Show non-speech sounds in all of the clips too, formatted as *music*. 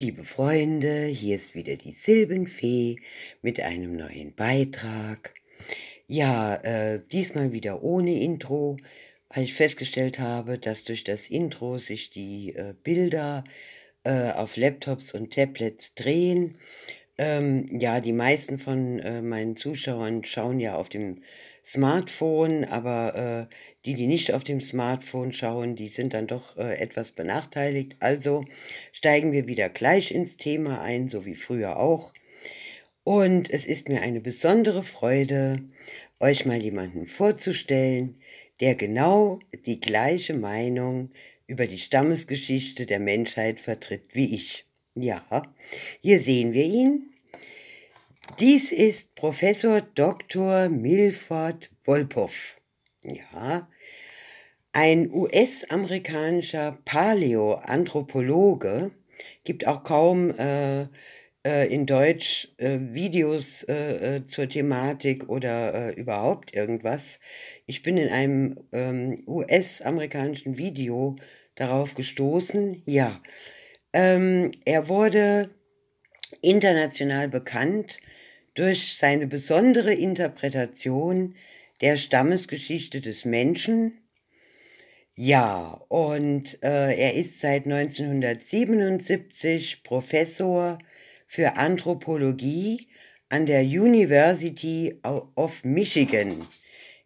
Liebe Freunde, hier ist wieder die Silbenfee mit einem neuen Beitrag. Ja, äh, diesmal wieder ohne Intro, weil ich festgestellt habe, dass durch das Intro sich die äh, Bilder äh, auf Laptops und Tablets drehen. Ähm, ja, die meisten von äh, meinen Zuschauern schauen ja auf dem Smartphone, aber äh, die, die nicht auf dem Smartphone schauen, die sind dann doch äh, etwas benachteiligt. Also steigen wir wieder gleich ins Thema ein, so wie früher auch. Und es ist mir eine besondere Freude, euch mal jemanden vorzustellen, der genau die gleiche Meinung über die Stammesgeschichte der Menschheit vertritt wie ich. Ja, hier sehen wir ihn. Dies ist Professor Dr. Milford Wolpoff. Ja, ein US-amerikanischer Paläoanthropologe gibt auch kaum äh, äh, in Deutsch äh, Videos äh, äh, zur Thematik oder äh, überhaupt irgendwas. Ich bin in einem ähm, US-amerikanischen Video darauf gestoßen. Ja, ähm, er wurde international bekannt durch seine besondere Interpretation der Stammesgeschichte des Menschen. Ja, und äh, er ist seit 1977 Professor für Anthropologie an der University of Michigan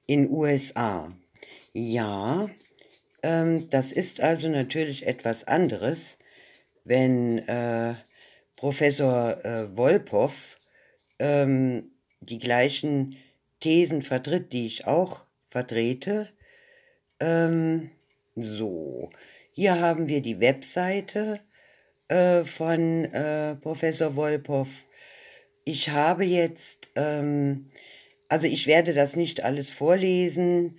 in USA. Ja, ähm, das ist also natürlich etwas anderes, wenn äh, Professor äh, Wolpow ähm, die gleichen Thesen vertritt, die ich auch vertrete. Ähm, so, hier haben wir die Webseite äh, von äh, Professor Wolpoff. Ich habe jetzt, ähm, also ich werde das nicht alles vorlesen.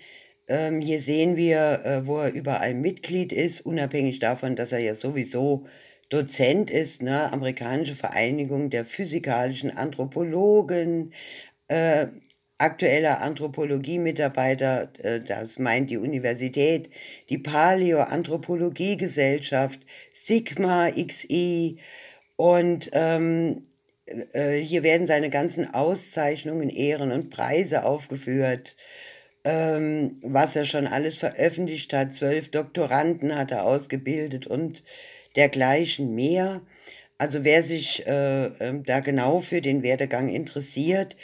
Ähm, hier sehen wir, äh, wo er überall Mitglied ist, unabhängig davon, dass er ja sowieso Dozent ist, ne, amerikanische Vereinigung der physikalischen Anthropologen, äh, aktueller Anthropologie-Mitarbeiter, äh, das meint die Universität, die Paläoanthropologie-Gesellschaft, Sigma XI und ähm, äh, hier werden seine ganzen Auszeichnungen, Ehren und Preise aufgeführt ähm, was er schon alles veröffentlicht hat. Zwölf Doktoranden hat er ausgebildet und dergleichen mehr. Also wer sich äh, ähm, da genau für den Werdegang interessiert,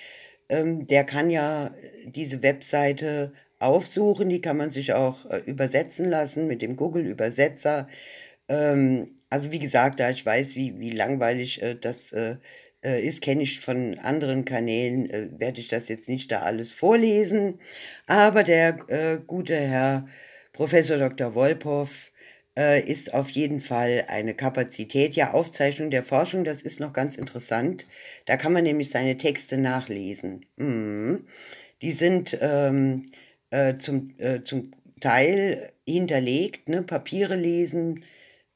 ähm, der kann ja diese Webseite aufsuchen. Die kann man sich auch äh, übersetzen lassen mit dem Google-Übersetzer. Ähm, also wie gesagt, da ich weiß, wie, wie langweilig äh, das äh, äh, ist, kenne ich von anderen Kanälen, äh, werde ich das jetzt nicht da alles vorlesen. Aber der gute Herr Professor Dr. Wolpow, äh, ist auf jeden Fall eine Kapazität. Ja, Aufzeichnung der Forschung, das ist noch ganz interessant. Da kann man nämlich seine Texte nachlesen. Mhm. Die sind ähm, äh, zum, äh, zum Teil hinterlegt, ne? Papiere lesen.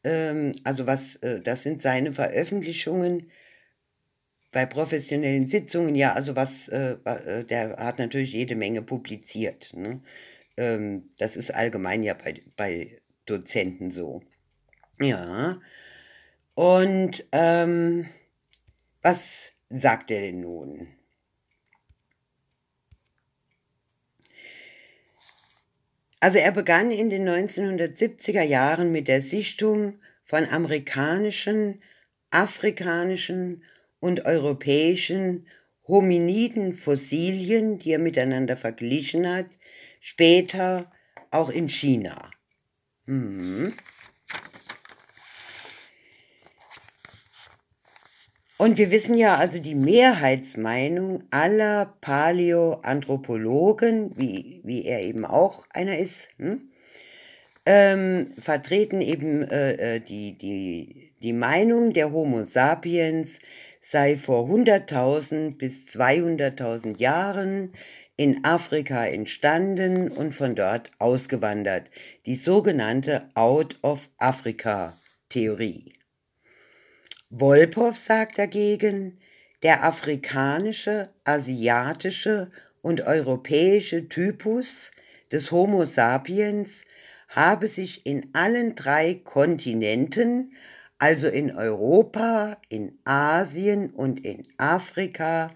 Ähm, also was, äh, das sind seine Veröffentlichungen bei professionellen Sitzungen, ja, also was, äh, äh, der hat natürlich jede Menge publiziert. Ne? Ähm, das ist allgemein ja bei, bei Dozenten so. Ja. Und ähm, was sagt er denn nun? Also er begann in den 1970er Jahren mit der Sichtung von amerikanischen, afrikanischen und europäischen hominiden Fossilien, die er miteinander verglichen hat, später auch in China. Mhm. Und wir wissen ja, also die Mehrheitsmeinung aller Paläoanthropologen, wie, wie er eben auch einer ist, hm, ähm, vertreten eben äh, äh die, die, die Meinung, der Homo sapiens sei vor 100.000 bis 200.000 Jahren in Afrika entstanden und von dort ausgewandert, die sogenannte Out of Africa Theorie. Wolpoff sagt dagegen, der afrikanische, asiatische und europäische Typus des Homo sapiens habe sich in allen drei Kontinenten, also in Europa, in Asien und in Afrika,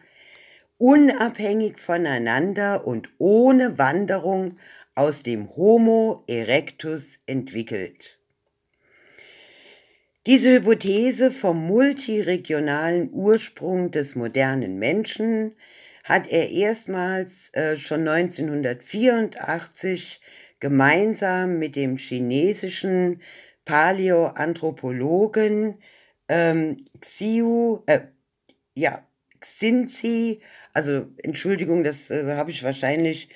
unabhängig voneinander und ohne Wanderung aus dem Homo erectus entwickelt. Diese Hypothese vom multiregionalen Ursprung des modernen Menschen hat er erstmals äh, schon 1984 gemeinsam mit dem chinesischen Paläoanthropologen ähm, Xiu, äh, ja, Xinzi also Entschuldigung, das äh, habe ich wahrscheinlich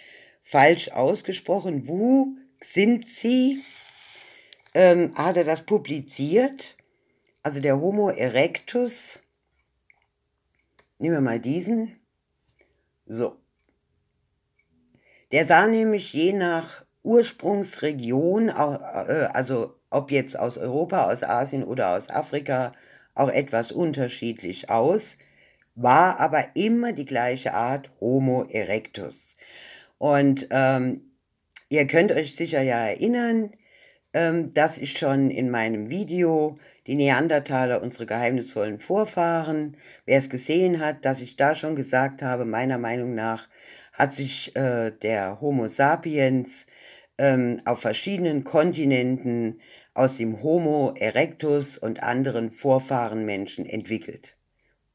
falsch ausgesprochen. Wu sind sie? Ähm, hat er das publiziert? Also der Homo erectus. Nehmen wir mal diesen. So. Der sah nämlich je nach Ursprungsregion, äh, also ob jetzt aus Europa, aus Asien oder aus Afrika, auch etwas unterschiedlich aus war aber immer die gleiche Art Homo erectus. Und ähm, ihr könnt euch sicher ja erinnern, ähm, dass ich schon in meinem Video die Neandertaler, unsere geheimnisvollen Vorfahren, wer es gesehen hat, dass ich da schon gesagt habe, meiner Meinung nach hat sich äh, der Homo sapiens ähm, auf verschiedenen Kontinenten aus dem Homo erectus und anderen Vorfahrenmenschen entwickelt.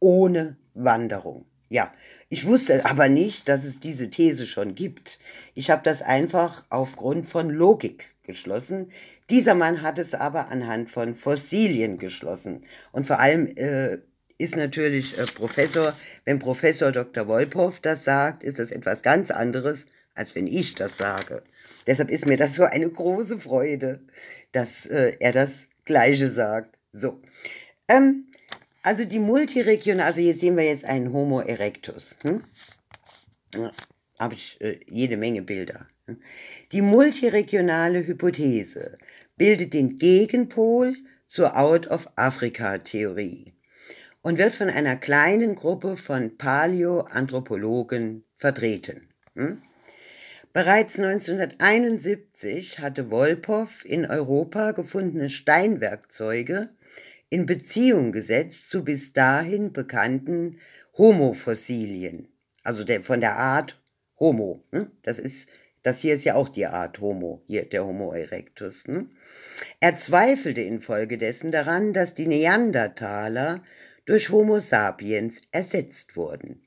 Ohne Wanderung. Ja, ich wusste aber nicht, dass es diese These schon gibt. Ich habe das einfach aufgrund von Logik geschlossen. Dieser Mann hat es aber anhand von Fossilien geschlossen. Und vor allem äh, ist natürlich äh, Professor, wenn Professor Dr. Wolpoff das sagt, ist das etwas ganz anderes, als wenn ich das sage. Deshalb ist mir das so eine große Freude, dass äh, er das Gleiche sagt. So. Ähm, also die multiregional, also hier sehen wir jetzt einen Homo erectus. Hm? Ja, Habe ich äh, jede Menge Bilder. Hm? Die multiregionale Hypothese bildet den Gegenpol zur Out-of-Africa-Theorie und wird von einer kleinen Gruppe von Paläoanthropologen vertreten. Hm? Bereits 1971 hatte Wolpoff in Europa gefundene Steinwerkzeuge in Beziehung gesetzt zu bis dahin bekannten Homo-Fossilien, also der, von der Art Homo. Ne? Das ist das hier ist ja auch die Art Homo, hier der Homo erectus. Ne? Er zweifelte infolgedessen daran, dass die Neandertaler durch Homo sapiens ersetzt wurden.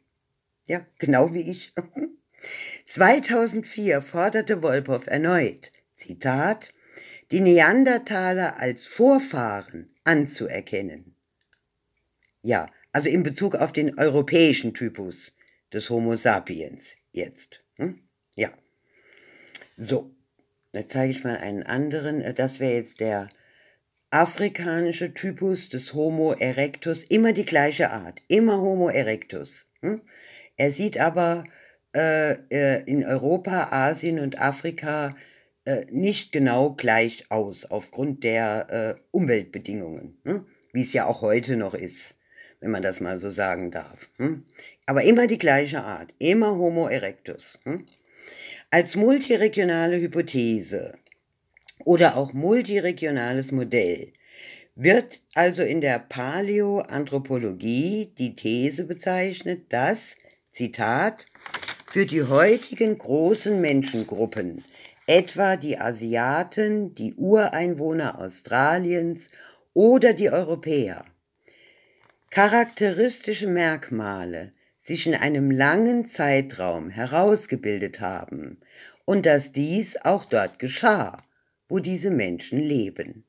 Ja, genau wie ich. 2004 *laughs* forderte Wolpoff erneut, Zitat, die Neandertaler als Vorfahren anzuerkennen. Ja, also in Bezug auf den europäischen Typus des Homo sapiens jetzt. Hm? Ja. So, jetzt zeige ich mal einen anderen. Äh, das wäre jetzt der afrikanische Typus des Homo erectus. Immer die gleiche Art, immer Homo erectus. Hm? Er sieht aber äh, äh in Europa, Asien und Afrika äh, nicht genau gleich aus aufgrund der äh, Umweltbedingungen, hm? wie es ja auch heute noch ist, wenn man das mal so sagen darf. Hm? Aber immer die gleiche Art, immer Homo erectus. Hm? Als multiregionale Hypothese oder auch multiregionales Modell wird also in der Paläoanthropologie die These bezeichnet, dass, Zitat, für die heutigen großen Menschengruppen etwa die Asiaten, die Ureinwohner Australiens oder die Europäer. Charakteristische Merkmale sich in einem langen Zeitraum herausgebildet haben und dass dies auch dort geschah, wo diese Menschen leben.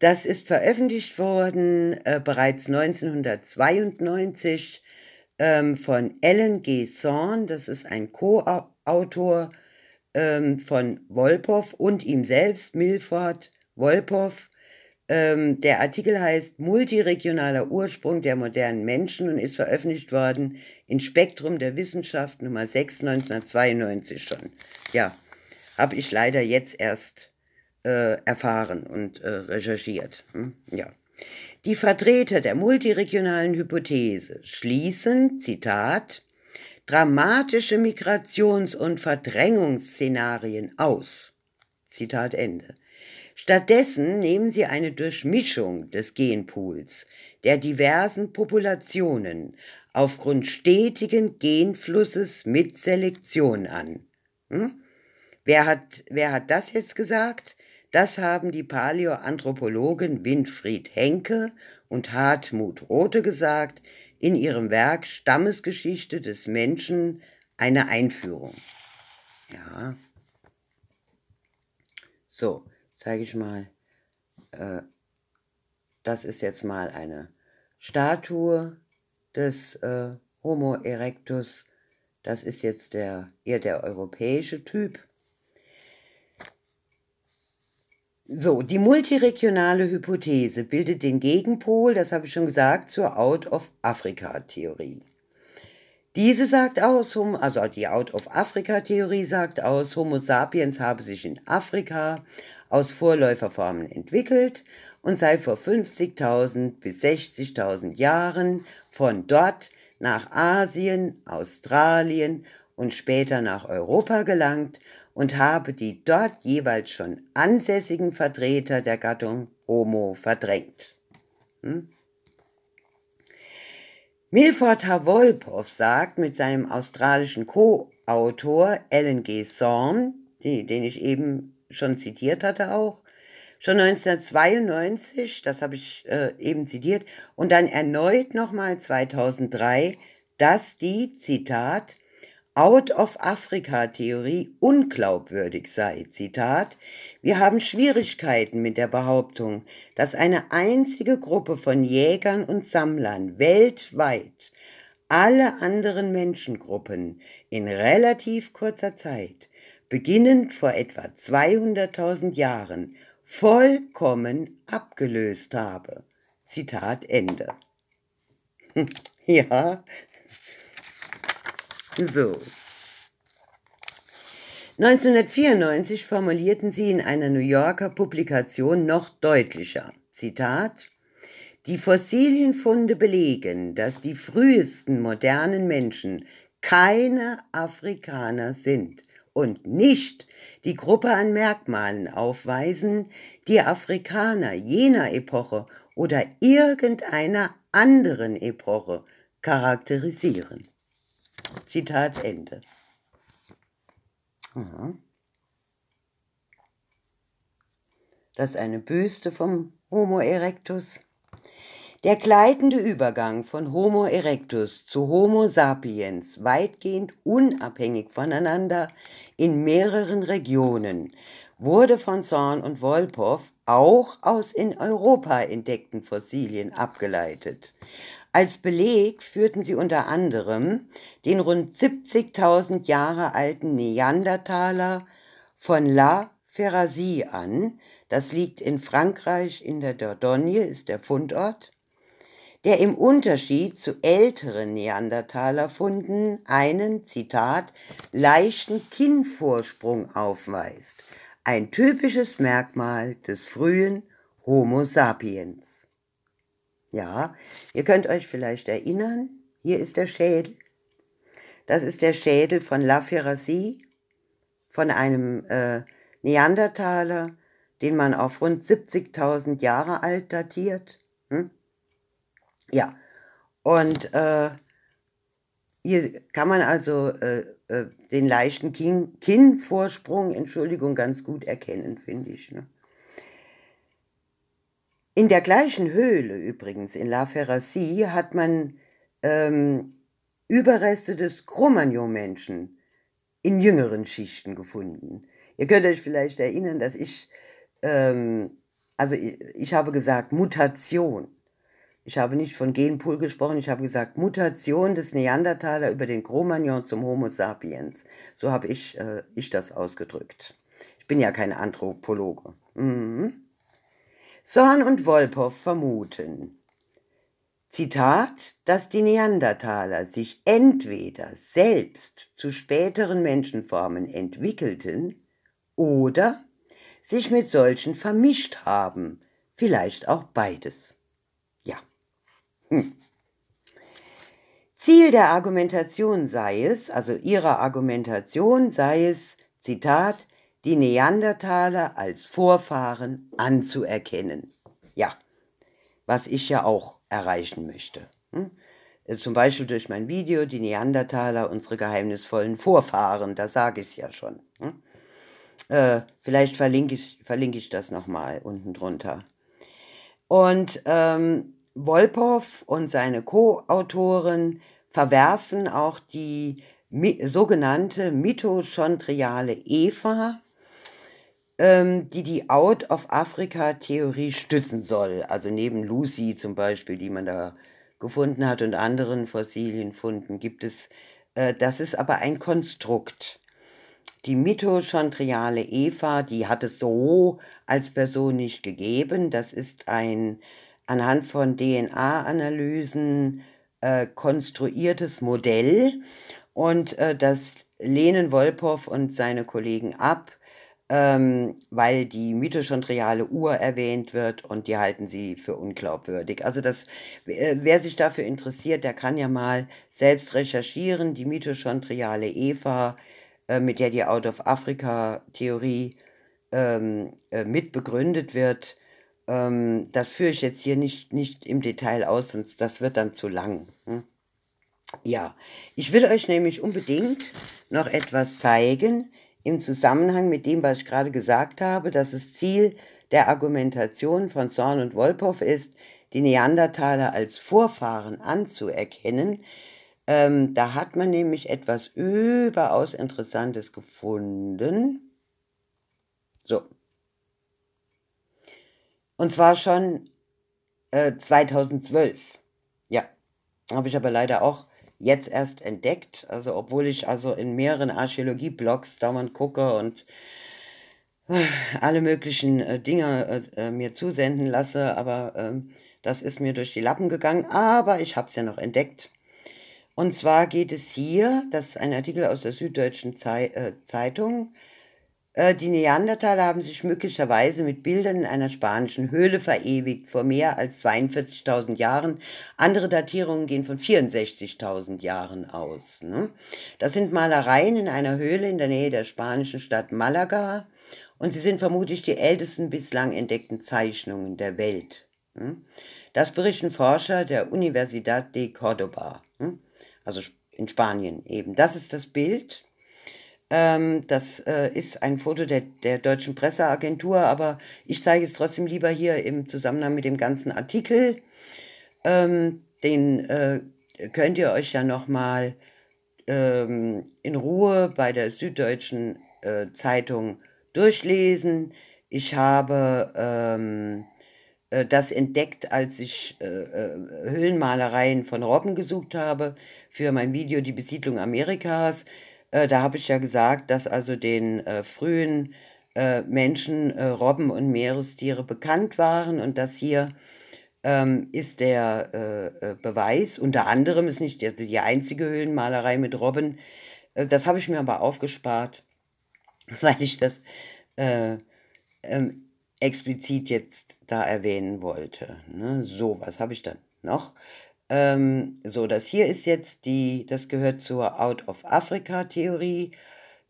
Das ist veröffentlicht worden äh, bereits 1992 ähm, von Ellen G. Thorne, das ist ein Co-Autor ähm, von Wolpoff und ihm selbst, Milford Wolpoff. Ähm, der Artikel heißt Multiregionaler Ursprung der modernen Menschen und ist veröffentlicht worden in Spektrum der Wissenschaft Nummer 6 1992 schon. Ja, habe ich leider jetzt erst äh, erfahren und äh, recherchiert. Hm? Ja. Die Vertreter der multiregionalen Hypothese schließen, Zitat, dramatische Migrations- und Verdrängungsszenarien aus. Zitat Ende. Stattdessen nehmen sie eine Durchmischung des Genpools der diversen Populationen aufgrund stetigen Genflusses mit Selektion an. Hm? Wer, hat, wer hat das jetzt gesagt? Das haben die Paläoanthropologen Winfried Henke und Hartmut Rothe gesagt, in ihrem Werk Stammesgeschichte des Menschen eine Einführung. Ja. So, zeige ich mal. Äh, das ist jetzt mal eine Statue des äh, Homo erectus. Das ist jetzt der, eher der europäische Typ. So, die multiregionale Hypothese bildet den Gegenpol, das habe ich schon gesagt, zur Out-of-Africa-Theorie. Diese sagt aus, also die Out-of-Africa-Theorie sagt aus, Homo sapiens habe sich in Afrika aus Vorläuferformen entwickelt und sei vor 50.000 bis 60.000 Jahren von dort nach Asien, Australien und später nach Europa gelangt und habe die dort jeweils schon ansässigen Vertreter der Gattung Homo verdrängt. Hm? Milford H. Wolpow sagt mit seinem australischen Co-Autor Alan G. Thorne, den ich eben schon zitiert hatte auch, schon 1992, das habe ich äh, eben zitiert, und dann erneut nochmal 2003, dass die, Zitat, Out-of-Africa-Theorie unglaubwürdig sei. Zitat, wir haben Schwierigkeiten mit der Behauptung, dass eine einzige Gruppe von Jägern und Sammlern weltweit alle anderen Menschengruppen in relativ kurzer Zeit, beginnend vor etwa 200.000 Jahren, vollkommen abgelöst habe. Zitat Ende. *laughs* Ja, so. 1994 formulierten sie in einer New Yorker Publikation noch deutlicher. Zitat Die Fossilienfunde belegen, dass die frühesten modernen Menschen keine Afrikaner sind und nicht die Gruppe an Merkmalen aufweisen, die Afrikaner jener Epoche oder irgendeiner anderen Epoche charakterisieren. Zitat Ende. Ja. Das ist eine Büste vom Homo erectus. Der gleitende Übergang von Homo erectus zu Homo sapiens, weitgehend unabhängig voneinander in mehreren Regionen, wurde von Zorn und Wolpoff auch aus in Europa entdeckten Fossilien abgeleitet. Als Beleg führten sie unter anderem den rund 70.000 Jahre alten Neandertaler von La Ferrasie an. Das liegt in Frankreich in der Dordogne, ist der Fundort der im Unterschied zu älteren Neandertalerfunden einen, Zitat, leichten Kinnvorsprung aufweist. Ein typisches Merkmal des frühen Homo sapiens. Ja, ihr könnt euch vielleicht erinnern, hier ist der Schädel. Das ist der Schädel von La Ferracie, von einem äh, Neandertaler, den man auf rund 70.000 Jahre alt datiert. Hm? Ja, und äh, hier kann man also äh, äh den leichten Kin Kinnvorsprung, Entschuldigung, ganz gut erkennen, finde ich. Ne? In der gleichen Höhle übrigens, in La Ferracie, hat man ähm, Überreste des Cro-Magnon-Menschen in jüngeren Schichten gefunden. Ihr könnt euch vielleicht erinnern, dass ich, ähm, also ich, ich habe gesagt Mutation. Ich habe nicht von Genpool gesprochen, ich habe gesagt Mutation des Neandertaler über den Cro-Magnon zum Homo sapiens. So habe ich, äh, ich das ausgedrückt. Ich bin ja kein Anthropologe. Mhm. Zorn und Wolpoff vermuten. Zitat, dass die Neandertaler sich entweder selbst zu späteren Menschenformen entwickelten oder sich mit solchen vermischt haben, vielleicht auch beides. Ja. Hm. Ziel der Argumentation sei es, also ihrer Argumentation sei es, Zitat, die Neandertaler als Vorfahren anzuerkennen. Ja, was ich ja auch erreichen möchte. Hm? Äh, zum Beispiel durch mein Video Die Neandertaler, unsere geheimnisvollen Vorfahren, da sage ich es ja schon. Hm? Äh, vielleicht verlinke ich, verlinke ich das nochmal unten drunter. Und ähm, Wolpow und seine Co-Autoren verwerfen auch die mi sogenannte mitochondriale Eva ähm, die die Out of Africa-Theorie stützen soll. Also neben Lucy zum Beispiel, die man da gefunden hat und anderen Fossilienfunden gibt es, äh, das ist aber ein Konstrukt. Die mitochondriale Eva, die hat es so als Person nicht gegeben. Das ist ein anhand von DNA-Analysen äh, konstruiertes Modell. Und äh, das lehnen Wolpoff und seine Kollegen ab ähm, weil die mitochondriale Uhr erwähnt wird und die halten sie für unglaubwürdig. Also das, äh, wer sich dafür interessiert, der kann ja mal selbst recherchieren, die mitochondriale Eva, äh, mit der die Out of Africa-Theorie ähm, äh, mitbegründet wird. Ähm, das führe ich jetzt hier nicht, nicht im Detail aus, sonst das wird dann zu lang. Hm? Ja, ich will euch nämlich unbedingt noch etwas zeigen, im Zusammenhang mit dem, was ich gerade gesagt habe, dass es Ziel der Argumentation von Zorn und Wolpoff ist, die Neandertaler als Vorfahren anzuerkennen. Ähm, da hat man nämlich etwas überaus Interessantes gefunden. So. Und zwar schon äh, 2012. Ja, habe ich aber leider auch jetzt erst entdeckt. Also obwohl ich also in mehreren Archäologie-Blogs dauernd gucke und äh, alle möglichen äh, Dinge äh, äh, mir zusenden lasse, aber ähm, das ist mir durch die Lappen gegangen, aber ich habe es ja noch entdeckt. Und zwar geht es hier, das ist ein Artikel aus der Süddeutschen Zei äh, Zeitung, äh, die Neandertaler haben sich möglicherweise mit Bildern in einer spanischen Höhle verewigt vor mehr als 42.000 Jahren. Andere Datierungen gehen von 64.000 Jahren aus. Ne? Das sind Malereien in einer Höhle in der Nähe der spanischen Stadt Malaga und sie sind vermutlich die ältesten bislang entdeckten Zeichnungen der Welt. Ne? Das berichten Forscher der Universidad de Córdoba, ne? also in Spanien eben. Das ist das Bild. Ähm, das äh, ist ein Foto der, der deutschen Presseagentur, aber ich zeige es trotzdem lieber hier im Zusammenhang mit dem ganzen Artikel. Ähm, den äh, könnt ihr euch ja nochmal ähm, in Ruhe bei der Süddeutschen äh, Zeitung durchlesen. Ich habe ähm, äh, das entdeckt, als ich äh, äh Höhlenmalereien von Robben gesucht habe für mein Video Die Besiedlung Amerikas. Äh, da habe ich ja gesagt, dass also den äh, frühen äh, Menschen äh, Robben und Meerestiere bekannt waren und dass hier ähm, ist der äh, äh, Beweis, unter anderem ist nicht also die einzige Höhlenmalerei mit Robben, das habe ich mir aber aufgespart, *laughs* weil ich das ähm, explizit jetzt da erwähnen wollte. Ne? So, was habe ich dann noch? Ähm, so, das hier ist jetzt die, das gehört zur Out of Africa Theorie,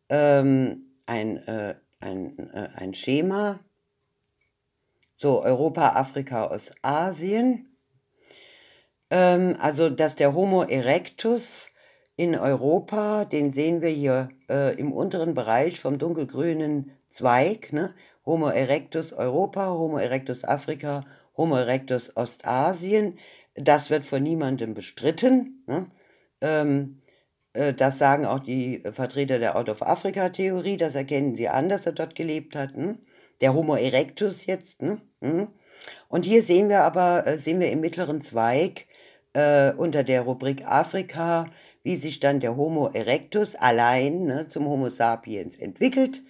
ähm, ein, äh, ein, äh, ein Schema. So, Europa, Afrika, Ostasien. Ähm, also, dass der Homo erectus in Europa, den sehen wir hier äh, im unteren Bereich vom dunkelgrünen Zweig, ne? Homo erectus Europa, Homo erectus Afrika Homo erectus Ostasien. Das wird von niemandem bestritten. Ne? Ähm, äh, das sagen auch die Vertreter der Out-of-Africa-Theorie, das erkennen sie an, dass er dort gelebt hat. Ne? Der Homo erectus jetzt. Ne? Hm? Und hier sehen wir aber, äh, sehen wir im mittleren Zweig äh, unter der Rubrik Afrika, wie sich dann der Homo erectus allein ne, zum Homo sapiens entwickelt.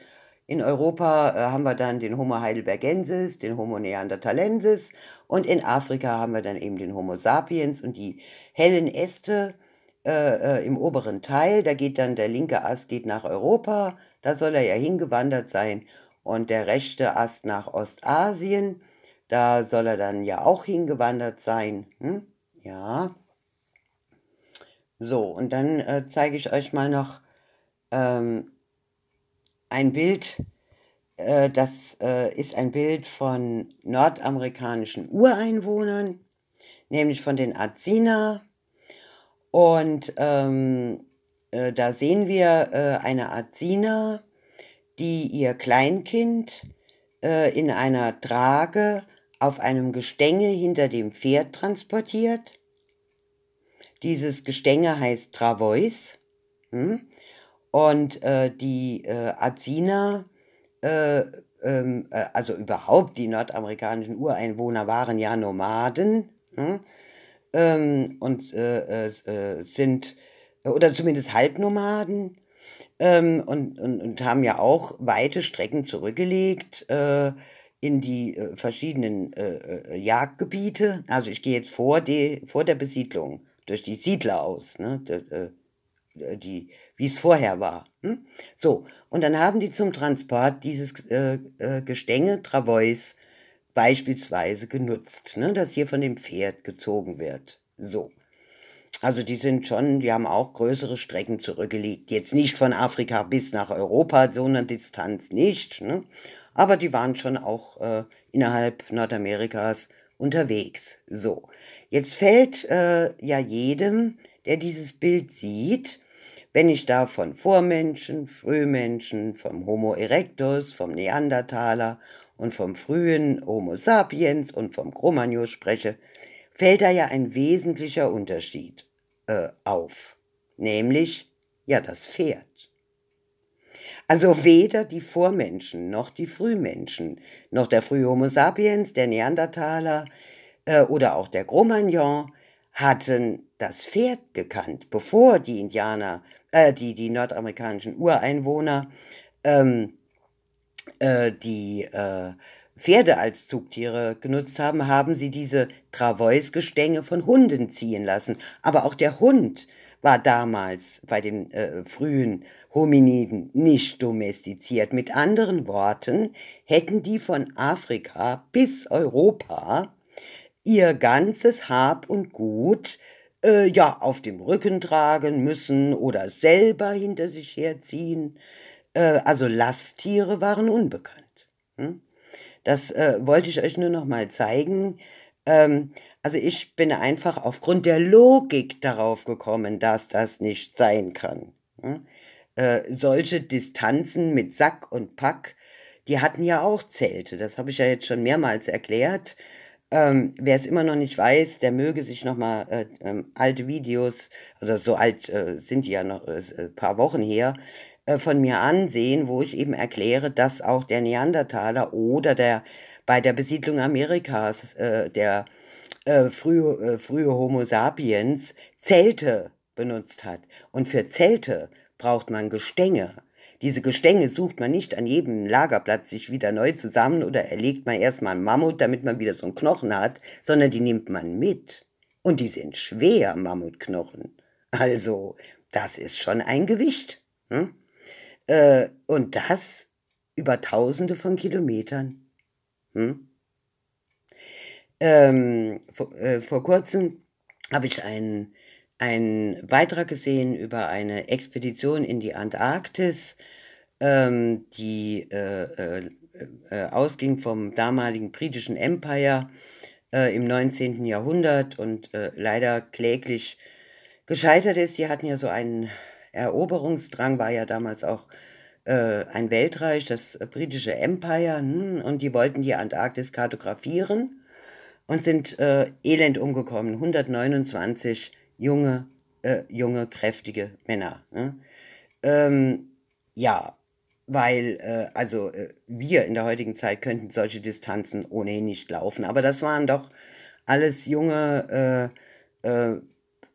In Europa äh, haben wir dann den Homo heidelbergensis, den Homo neanderthalensis und in Afrika haben wir dann eben den Homo sapiens und die hellen Äste äh, äh, im oberen Teil. Da geht dann der linke Ast geht nach Europa, da soll er ja hingewandert sein und der rechte Ast nach Ostasien, da soll er dann ja auch hingewandert sein. Hm? Ja. So, und dann äh, zeige ich euch mal noch ähm, ein Bild, äh, das äh, ist ein Bild von nordamerikanischen Ureinwohnern, nämlich von den Azina. Und ähm, äh, da sehen wir äh, eine Azina, die ihr Kleinkind äh, in einer Trage auf einem Gestänge hinter dem Pferd transportiert. Dieses Gestänge heißt Travois. Hm? Und äh, die äh, Azina, äh, ähm, äh, also überhaupt die nordamerikanischen Ureinwohner waren ja Nomaden hm? ähm, und äh, äh, sind, oder zumindest Halbnomaden. Ähm, und, und, und haben ja auch weite Strecken zurückgelegt in die äh, verschiedenen äh, Jagdgebiete. Also ich gehe jetzt vor, die, vor der Besiedlung durch die Siedler aus. Ne? De, de, äh, die, wie es vorher war. Hm? So, und dann haben die zum Transport dieses äh, äh, Gestänge Travois beispielsweise genutzt, ne, das hier von dem Pferd gezogen wird. So. Also die sind schon, die haben auch größere Strecken zurückgelegt. Jetzt nicht von Afrika bis nach Europa, so eine Distanz nicht. Ne? Aber die waren schon auch äh, innerhalb Nordamerikas unterwegs. So, jetzt fällt äh, ja jedem, der dieses Bild sieht, wenn ich da von Vormenschen, Frühmenschen, vom Homo erectus, vom Neandertaler und vom frühen Homo sapiens und vom Cro-Magnon spreche, fällt da ja ein wesentlicher Unterschied äh, auf, nämlich ja das Pferd. Also weder die Vormenschen noch die Frühmenschen, noch der frühe Homo sapiens, der Neandertaler äh, oder auch der Cro-Magnon hatten das Pferd gekannt, bevor die Indianer äh, die, die nordamerikanischen Ureinwohner, ähm, äh, die äh, Pferde als Zugtiere genutzt haben, haben sie diese Travois-Gestänge von Hunden ziehen lassen. Aber auch der Hund war damals bei den äh, frühen Hominiden nicht domestiziert. Mit anderen Worten, hätten die von Afrika bis Europa ihr ganzes Hab und Gut äh, ja, auf dem Rücken tragen müssen oder selber hinter sich herziehen. Äh, also Lasttiere waren unbekannt. Hm? Das äh, wollte ich euch nur noch mal zeigen. Ähm, also ich bin einfach aufgrund der Logik darauf gekommen, dass das nicht sein kann. Hm? Äh, solche Distanzen mit Sack und Pack, die hatten ja auch Zelte. Das habe ich ja jetzt schon mehrmals erklärt. Ähm, Wer es immer noch nicht weiß, der möge sich nochmal äh, ähm, alte Videos, oder so alt äh, sind die ja noch ein äh, äh, paar Wochen her, äh, von mir ansehen, wo ich eben erkläre, dass auch der Neandertaler oder der bei der Besiedlung Amerikas äh, der frühe, frühe Homo sapiens Zelte benutzt hat. Und für Zelte braucht man Gestänge. Diese Gestänge sucht man nicht an jedem Lagerplatz sich wieder neu zusammen oder erlegt man erstmal einen Mammut, damit man wieder so einen Knochen hat, sondern die nimmt man mit. Und die sind schwer, Mammutknochen. Also, das ist schon ein Gewicht. Hm? Äh, und das über Tausende von Kilometern. Hm? Ähm, vor, äh, vor, kurzem habe ich einen, einen Beitrag gesehen über eine Expedition in die Antarktis ähm, die äh, äh, äh, ausging vom damaligen britischen Empire äh, im 19. Jahrhundert und äh, leider kläglich gescheitert ist. Sie hatten ja so einen Eroberungsdrang, war ja damals auch ein Weltreich, das britische Empire, hm, und die wollten die Antarktis kartografieren und sind äh, elend umgekommen. 129 junge, äh, junge, kräftige Männer. Ne? Ähm, ja, weil äh, also äh, wir in der heutigen Zeit könnten solche Distanzen ohnehin nicht laufen. Aber das waren doch alles junge, äh, äh,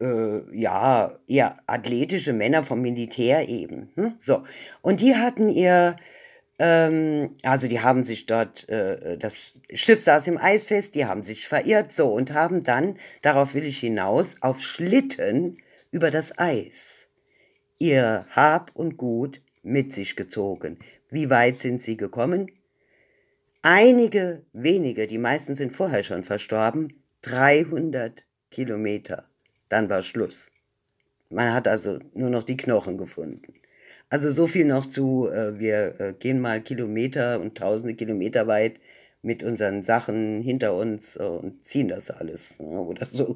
äh ja, eher athletische Männer vom Militär eben. Hm? So und die hatten ihr ähm, also die haben sich dort, äh, das Schiff saß im Eis fest, die haben sich verirrt, so, und haben dann, darauf will ich hinaus, auf Schlitten über das Eis ihr Hab und Gut mit sich gezogen. Wie weit sind sie gekommen? Einige wenige, die meisten sind vorher schon verstorben, 300 Kilometer. Dann war Schluss. Man hat also nur noch die Knochen gefunden. Also so viel noch zu, äh, wir äh, gehen mal Kilometer und tausende Kilometer weit mit unseren Sachen hinter uns und ziehen das alles ne, oder so.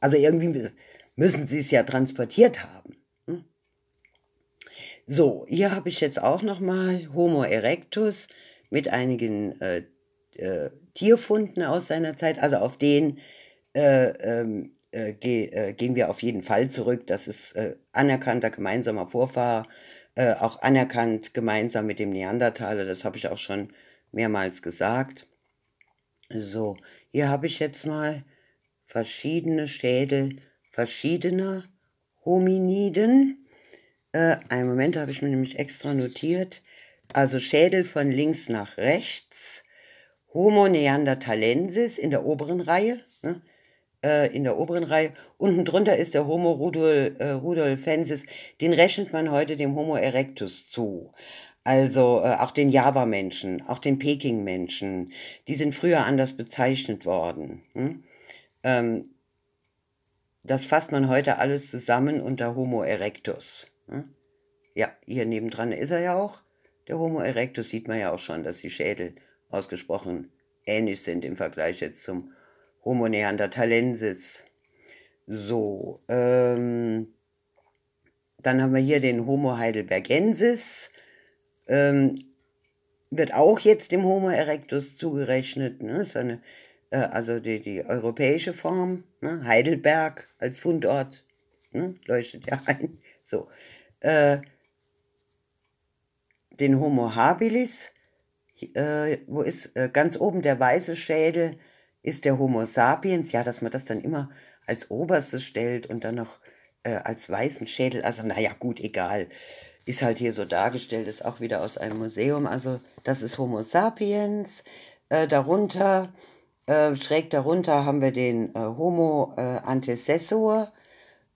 Also irgendwie müssen sie es ja transportiert haben. So, hier habe ich jetzt auch nochmal Homo erectus mit einigen äh, äh, Tierfunden aus seiner Zeit. Also auf den äh, ähm, äh ge äh, gehen wir auf jeden Fall zurück. Das ist äh, anerkannter gemeinsamer Vorfahrer, auch anerkannt gemeinsam mit dem Neandertaler. Das habe ich auch schon mehrmals gesagt. So, hier habe ich jetzt mal verschiedene Schädel verschiedener Hominiden. Äh, einen Moment, habe ich mir nämlich extra notiert. Also Schädel von links nach rechts. Homo neanderthalensis in der oberen Reihe. Ne? Äh, in der oberen Reihe. Unten drunter ist der Homo Rudol, äh, rudolfensis. Den rechnet man heute dem Homo erectus zu. Also äh, auch den Java-Menschen, auch den Peking-Menschen. Die sind früher anders bezeichnet worden. Hm? Ähm, das fasst man heute alles zusammen unter Homo erectus. Hm? Ja, hier nebendran ist er ja auch. Der Homo erectus sieht man ja auch schon, dass die Schädel ausgesprochen ähnlich sind im Vergleich jetzt zum Homo neanderthalensis. So, ähm, dann haben wir hier den Homo heidelbergensis. Ähm, wird auch jetzt dem Homo erectus zugerechnet. Ne? Ist eine, äh, also die, die europäische Form. Ne? Heidelberg als Fundort ne? leuchtet ja ein. So, äh, den Homo habilis, äh, wo ist äh, ganz oben der weiße Schädel, ist der Homo sapiens, ja, dass man das dann immer als oberstes stellt und dann noch äh, als weißen Schädel, also naja, gut, egal, ist halt hier so dargestellt, ist auch wieder aus einem Museum, also das ist Homo sapiens, äh, darunter, schräg darunter haben wir den Homo antecessor,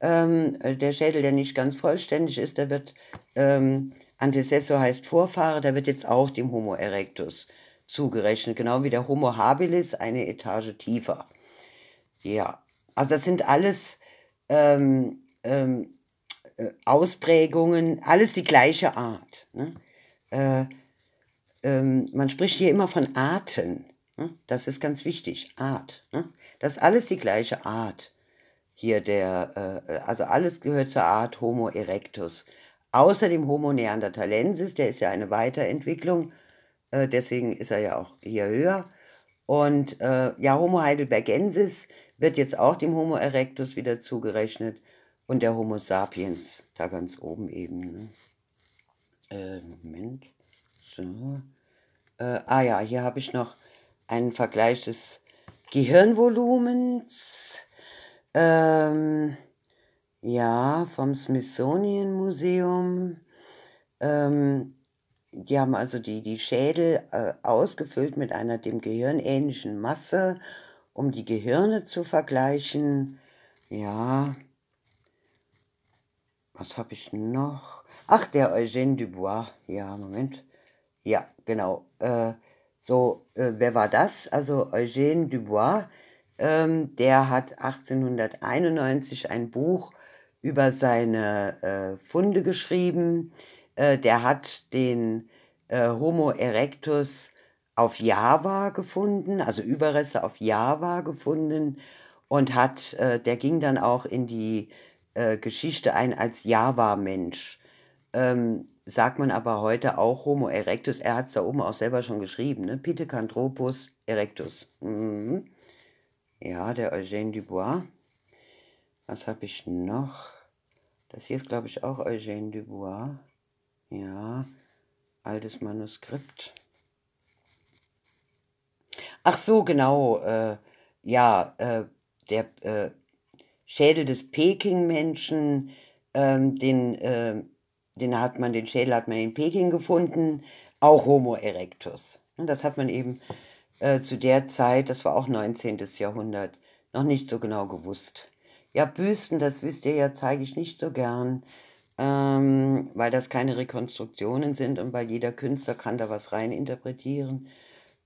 ähm, äh, der Schädel, der nicht ganz vollständig ist, der wird, ähm, Antecessor heißt Vorfahre, der wird jetzt auch dem Homo erectus zugerechnet, genau wie der Homo habilis eine Etage tiefer. Ja, also das sind alles ähm, ähm, äh, Ausprägungen, alles die gleiche Art. Ne? Äh, ähm, man spricht hier immer von Arten. Ne? Das ist ganz wichtig, Art. Ne? Das ist alles die gleiche Art hier der, äh, äh, also alles gehört zur Art Homo erectus. Außer dem Homo neanderthalensis, der ist ja eine Weiterentwicklung, äh, deswegen ist er ja auch hier höher. Und äh, ja, Homo heidelbergensis wird jetzt auch dem Homo erectus wieder zugerechnet und der Homo sapiens da ganz oben eben. Ne? Äh, Moment. So. Äh, ah ja, hier habe ich noch einen Vergleich des Gehirnvolumens ähm, ja, vom Smithsonian Museum. Ähm, die haben also die, die Schädel äh, ausgefüllt mit einer dem Gehirn ähnlichen Masse, um die Gehirne zu vergleichen. Ja, was habe ich noch? Ach, der Eugène Dubois. Ja, Moment. Ja, genau. Äh, so, äh, wer war das? Also Eugène Dubois ähm, der hat 1891 ein Buch über seine äh, Funde geschrieben. Äh, der hat den äh, Homo erectus auf Java gefunden, also Überreste auf Java gefunden und hat, der ging dann auch in die Geschichte ein als Java-Mensch. Ähm, sagt man aber heute auch Homo erectus. Er hat es da oben auch selber schon geschrieben, ne? Pithecanthropus erectus. Mhm. Ja, der Eugène Dubois. Was habe ich noch? Das hier ist, glaube ich, auch Eugène Dubois. Ja, altes Manuskript. Ach so, genau. Äh, ja, äh, der äh, Schädel des Peking-Menschen, ähm, den, äh, den hat man, den Schädel hat man in Peking gefunden, auch Homo erectus. Und das hat man eben äh, zu der Zeit, das war auch 19. Jahrhundert, noch nicht so genau gewusst. Ja, Büsten, das wisst ihr ja, zeige ich nicht so gern, ähm, weil das keine Rekonstruktionen sind und weil jeder Künstler kann da was rein interpretieren.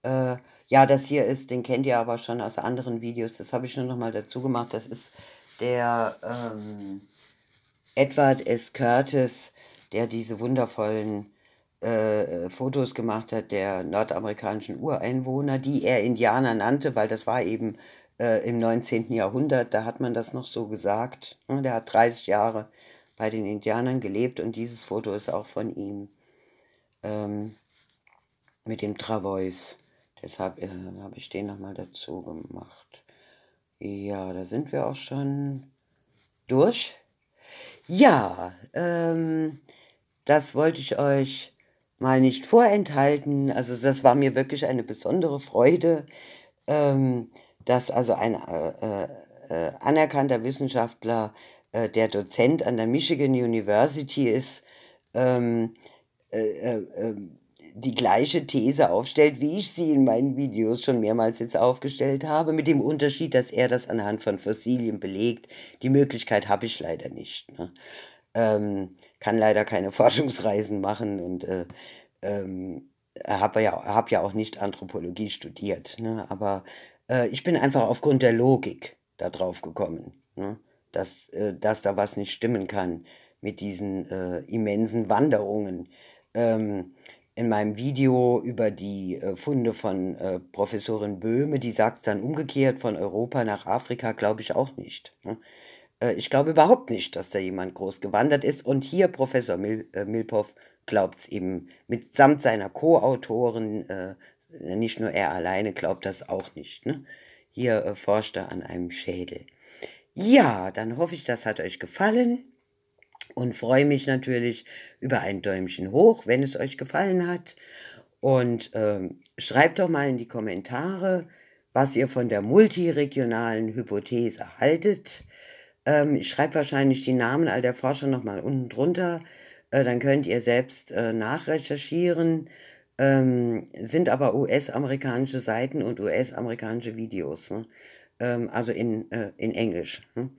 Äh, ja, das hier ist, den kennt ihr aber schon aus anderen Videos, das habe ich nur noch mal dazu gemacht, das ist der ähm, Edward S. Curtis, der diese wundervollen äh, äh, Fotos gemacht hat der nordamerikanischen Ureinwohner, die er Indianer nannte, weil das war eben äh, im 19. Jahrhundert, da hat man das noch so gesagt. Ne? Der hat 30 Jahre bei den Indianern gelebt und dieses Foto ist auch von ihm ähm, mit dem Travois. Deshalb äh, habe ich den nochmal dazu gemacht. Ja, da sind wir auch schon durch. Ja, ähm, das wollte ich euch mal nicht vorenthalten. Also das war mir wirklich eine besondere Freude, ähm, dass also ein äh, äh, äh anerkannter Wissenschaftler, äh, der Dozent an der Michigan University ist, ähm, äh, äh, ähm, die gleiche These aufstellt, wie ich sie in meinen Videos schon mehrmals jetzt aufgestellt habe, mit dem Unterschied, dass er das anhand von Fossilien belegt. Die Möglichkeit habe ich leider nicht. Ne? Ähm, kann leider keine *laughs* Forschungsreisen machen und äh, ähm, habe ja, hab ja auch nicht Anthropologie studiert. Ne? Aber äh, ich bin einfach aufgrund der Logik da drauf gekommen, ne? dass, äh, dass da was nicht stimmen kann mit diesen äh, immensen Wanderungen. Ähm, in meinem Video über die äh, Funde von äh, Professorin Böhme, die sagt es dann umgekehrt von Europa nach Afrika, glaube ich auch nicht. Ne? Äh, ich glaube überhaupt nicht, dass da jemand groß gewandert ist. Und hier Professor Mil äh, Milpow glaubt es eben mitsamt seiner Co-Autoren, äh, nicht nur er alleine glaubt das auch nicht. Ne? Hier äh, forscht er an einem Schädel. Ja, dann hoffe ich, das hat euch gefallen und freue mich natürlich über ein Däumchen hoch, wenn es euch gefallen hat. Und ähm, schreibt doch mal in die Kommentare, was ihr von der multiregionalen Hypothese haltet ähm, ich schreibe wahrscheinlich die Namen all der Forscher nochmal unten drunter. Äh, dann könnt ihr selbst äh, nachrecherchieren. Ähm, sind aber US-amerikanische Seiten und US-amerikanische Videos. Ne? Ähm, also in, äh, in Englisch ne?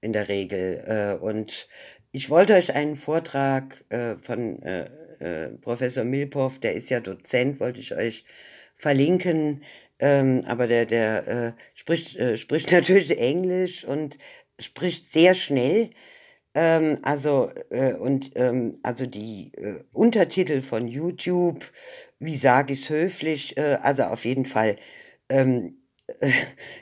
in der Regel. Äh, und ich wollte euch einen Vortrag äh, von äh, Professor Milpov, der ist ja Dozent, wollte ich euch verlinken. Ähm, aber der, der äh, spricht, äh, spricht *laughs* natürlich Englisch und spricht sehr schnell. Ähm, also, äh, und, ähm, also die äh, Untertitel von YouTube, wie sage ich es höflich, äh, also auf jeden Fall, ähm, *laughs*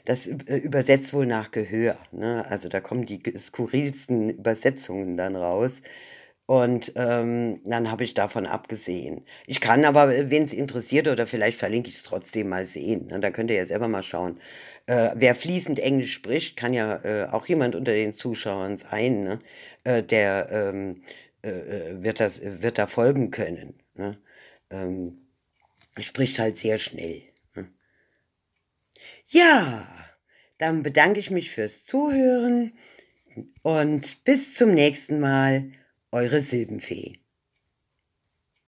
das äh, übersetzt wohl nach Gehör. Ne? Also da kommen die skurrilsten Übersetzungen dann raus. Und ähm, dann habe ich davon abgesehen. Ich kann aber, äh, wen es interessiert, oder vielleicht verlinke ich es trotzdem mal sehen. Ne? Da könnt ihr ja selber mal schauen. Äh, wer fließend Englisch spricht, kann ja äh, auch jemand unter den Zuschauern sein, ne? äh, der ähm, äh, äh, wird, das, wird da folgen können. Ne? Ähm, spricht halt sehr schnell. Ne? Ja, dann bedanke ich mich fürs Zuhören und bis zum nächsten Mal eure Silbenfee.